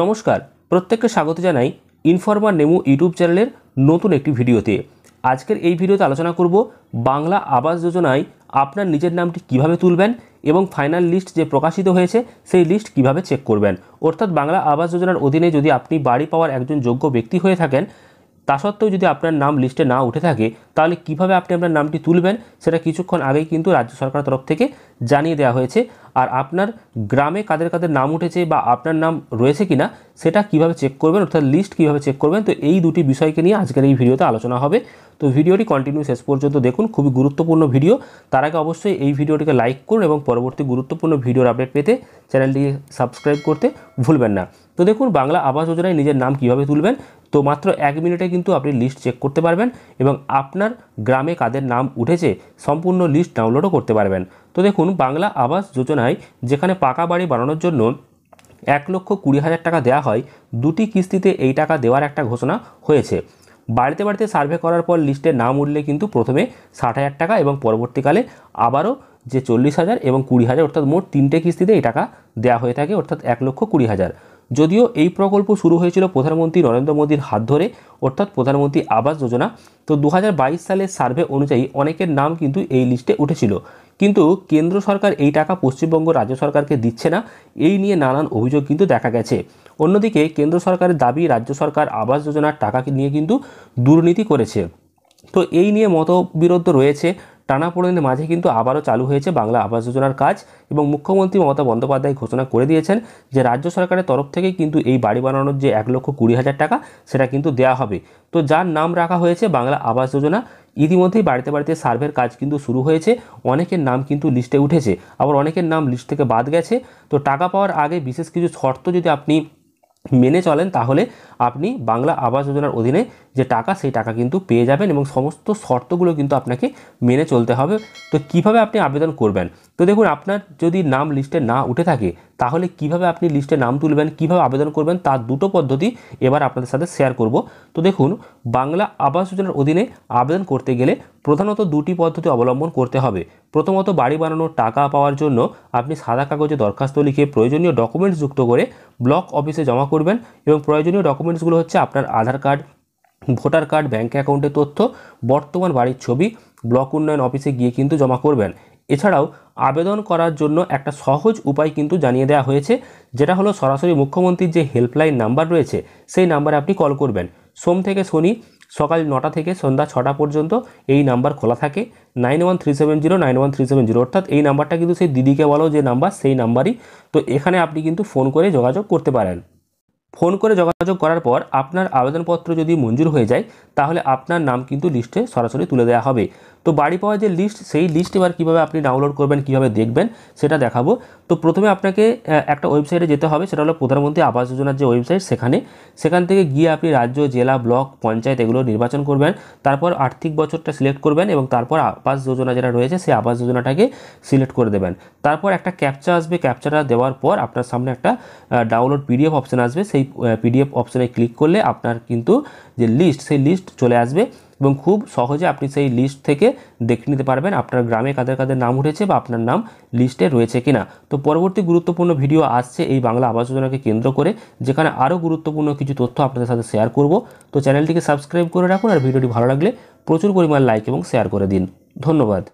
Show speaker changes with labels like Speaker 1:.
Speaker 1: নমস্কার প্রত্যেককে স্বাগত জানাই ইনফরমার নেমু ইউটিউব চ্যানেলের নতুন একটি ভিডিওতে আজকের এই ভিডিওতে আলোচনা করব বাংলা আবাস যোজনায় আপনার নিজের নামটি কিভাবে তুলবেন এবং ফাইনাল লিস্ট যে প্রকাশিত হয়েছে সেই লিস্ট কিভাবে চেক করবেন অর্থাৎ বাংলা আবাস যোজনার অধীনে যদি আপনি বাড়ি পাওয়ার একজন যোগ্য ব্যক্তি হয়ে থাকেন তা সত্ত্বেও যদি আপনার নাম লিস্টে না উঠে থাকে তাহলে কিভাবে আপনি আপনার নামটি তুলবেন সেটা কিছুক্ষণ আগেই কিন্তু রাজ্য সরকার তরফ থেকে জানিয়ে দেওয়া হয়েছে আর আপনার গ্রামে কাদের কাদের নাম উঠেছে বা আপনার নাম রয়েছে কি না সেটা কিভাবে চেক করবেন অর্থাৎ লিস্ট কিভাবে চেক করবেন তো এই দুটি বিষয়কে নিয়ে আজকের এই ভিডিওতে আলোচনা হবে তো ভিডিওটি কন্টিনিউ শেষ পর্যন্ত দেখুন খুবই গুরুত্বপূর্ণ ভিডিও তার আগে অবশ্যই এই ভিডিওটিকে লাইক করুন এবং পরবর্তী গুরুত্বপূর্ণ ভিডিওর আপডেট পেতে চ্যানেলটি সাবস্ক্রাইব করতে ভুলবেন না তো দেখুন বাংলা আবাস যোজনায় নিজের নাম কিভাবে তুলবেন তো মাত্র এক মিনিটে কিন্তু আপনি লিস্ট চেক করতে পারবেন এবং আপনার গ্রামে কাদের নাম উঠেছে সম্পূর্ণ লিস্ট ডাউনলোডও করতে পারবেন তো দেখুন বাংলা আবাস যোজনায় যেখানে পাকা বাড়ি বানানোর জন্য এক লক্ষ কুড়ি হাজার টাকা দেওয়া হয় দুটি কিস্তিতে এই টাকা দেওয়ার একটা ঘোষণা হয়েছে বাড়িতে বাড়িতে সার্ভে করার পর লিস্টে নাম উঠলে কিন্তু প্রথমে ষাট হাজার টাকা এবং পরবর্তীকালে আবারও যে চল্লিশ হাজার এবং কুড়ি হাজার অর্থাৎ মোট তিনটে কিস্তিতে এই টাকা দেওয়া হয়ে থাকে অর্থাৎ এক লক্ষ কুড়ি হাজার যদিও এই প্রকল্প শুরু হয়েছিল প্রধানমন্ত্রী নরেন্দ্র মোদীর হাত ধরে অর্থাৎ প্রধানমন্ত্রী আবাস যোজনা তো দু সালের সার্ভে অনুযায়ী অনেকের নাম কিন্তু এই লিস্টে উঠেছিল কিন্তু কেন্দ্র সরকার এই টাকা পশ্চিমবঙ্গ রাজ্য সরকারকে দিচ্ছে না এই নিয়ে নানান অভিযোগ কিন্তু দেখা গেছে অন্যদিকে কেন্দ্র সরকারের দাবি রাজ্য সরকার আবাস যোজনার টাকা নিয়ে কিন্তু দুর্নীতি করেছে তো এই নিয়ে মতবিরোধ রয়েছে টানাপোড়েনের মাঝে কিন্তু আবারও চালু হয়েছে বাংলা আবাস যোজনার কাজ এবং মুখ্যমন্ত্রী মমতা বন্দ্যোপাধ্যায় ঘোষণা করে দিয়েছেন যে রাজ্য সরকারের তরফ থেকে কিন্তু এই বাড়ি বানানোর যে এক লক্ষ কুড়ি হাজার টাকা সেটা কিন্তু দেয়া হবে তো যার নাম রাখা হয়েছে বাংলা আবাস যোজনা ইতিমধ্যেই বাড়িতে বাড়িতে সার্ভের কাজ কিন্তু শুরু হয়েছে অনেকের নাম কিন্তু লিস্টে উঠেছে আবার অনেকের নাম লিস্ট থেকে বাদ গেছে তো টাকা পাওয়ার আগে বিশেষ কিছু শর্ত যদি আপনি মেনে চলেন তাহলে আপনি বাংলা আবাস যোজনার অধীনে যে টাকা সেই টাকা কিন্তু পেয়ে যাবেন এবং সমস্ত শর্তগুলো কিন্তু আপনাকে মেনে চলতে হবে তো কিভাবে আপনি আবেদন করবেন তো দেখুন আপনার যদি নাম লিস্টে না উঠে থাকে তাহলে কিভাবে আপনি লিস্টে নাম তুলবেন কিভাবে আবেদন করবেন তার দুটো পদ্ধতি এবার আপনাদের সাথে শেয়ার করব তো দেখুন বাংলা আবাস যোজনার অধীনে আবেদন করতে গেলে প্রধানত দুটি পদ্ধতি অবলম্বন করতে হবে প্রথমত বাড়ি বানানোর টাকা পাওয়ার জন্য আপনি সাদা কাগজে দরখাস্ত লিখে প্রয়োজনীয় ডকুমেন্টস যুক্ত করে ব্লক অফিসে জমা করবেন এবং প্রয়োজনীয় ডকুমেন্টসগুলো হচ্ছে আপনার Aadhaar card voter card bank অ্যাকাউন্টের তথ্য বর্তমান বাড়ির ছবি ব্লক উন্নয়ন অফিসে গিয়ে কিন্তু জমা করবেন এছাড়াও আবেদন করার জন্য একটা সহজ উপায় কিন্তু জানিয়ে দেওয়া হয়েছে যেটা হলো সরাসরি মুখ্যমন্ত্রীর যে হেল্পলাইন নাম্বার রয়েছে সেই নাম্বারে আপনি কল করবেন সোম থেকে শনি সকাল নটা থেকে সন্ধ্যা ছটা পর্যন্ত এই নাম্বার খোলা থাকে nine one three seven zero nine one three seven zero অর্থাৎ এই নাম্বারটা কিন্তু সেই দিদিকে বলো যে নাম্বার সেই নাম্বারই তো এখানে আপনি কিন্তু ফোন করে যোগাযোগ করতে পারেন ফোন করে যোগাযোগ করার পর আপনার আবেদনপত্র যদি মঞ্জুর হয়ে যায় তাহলে আপনার নাম কিন্তু লিস্টে সরাসরি তুলে দেওয়া হবে তো বাড়ি পাওয়া যে লিস্ট সেই লিস্ট এবার কীভাবে আপনি ডাউনলোড করবেন কীভাবে দেখবেন সেটা দেখাবো তো প্রথমে আপনাকে একটা ওয়েবসাইটে যেতে হবে সেটা হলো প্রধানমন্ত্রী আবাস যোজনার যে ওয়েবসাইট সেখানে সেখান থেকে গিয়ে আপনি রাজ্য জেলা ব্লক পঞ্চায়েত এগুলো নির্বাচন করবেন তারপর আর্থিক বছরটা সিলেক্ট করবেন এবং তারপর আবাস যোজনা যেটা রয়েছে সেই আবাস যোজনাটাকে সিলেক্ট করে দেবেন তারপর একটা ক্যাপচা আসবে ক্যাপচাটা দেওয়ার পর আপনার সামনে একটা ডাউনলোড পিডিএফ অপশান আসবে সেই পিডিএফ অপশানে ক্লিক করলে আপনার কিন্তু যে লিস্ট সেই লিস্ট চলে আসবে এবং খুব সহজে আপনি সেই লিস্ট থেকে দেখে নিতে পারবেন আপনার গ্রামে কাদের কাদের নাম উঠেছে বা আপনার নাম লিস্টে রয়েছে কিনা তো পরবর্তী গুরুত্বপূর্ণ ভিডিও আসছে এই বাংলা আবাস যোজনাকে কেন্দ্র করে যেখানে আরও গুরুত্বপূর্ণ কিছু তথ্য আপনাদের সাথে শেয়ার করব তো চ্যানেলটিকে সাবস্ক্রাইব করে রাখুন আর ভিডিওটি ভালো লাগলে প্রচুর পরিমাণ লাইক এবং শেয়ার করে দিন ধন্যবাদ